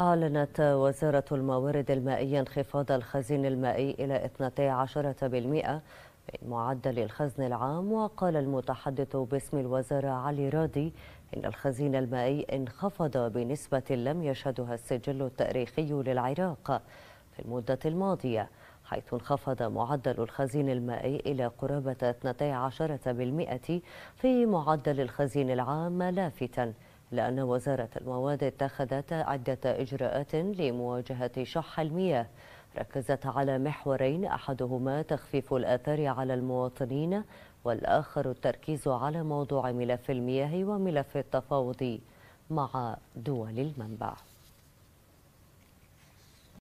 أعلنت وزارة الموارد المائية انخفاض الخزين المائي إلى 12% من معدل الخزن العام وقال المتحدث باسم الوزارة علي راضي إن الخزين المائي انخفض بنسبة لم يشهدها السجل التاريخي للعراق في المدة الماضية حيث انخفض معدل الخزين المائي إلى قرابة 12% في معدل الخزين العام لافتا لأن وزارة المواد اتخذت عدة إجراءات لمواجهة شح المياه ركزت على محورين أحدهما تخفيف الآثار على المواطنين والآخر التركيز على موضوع ملف المياه وملف التفاوض مع دول المنبع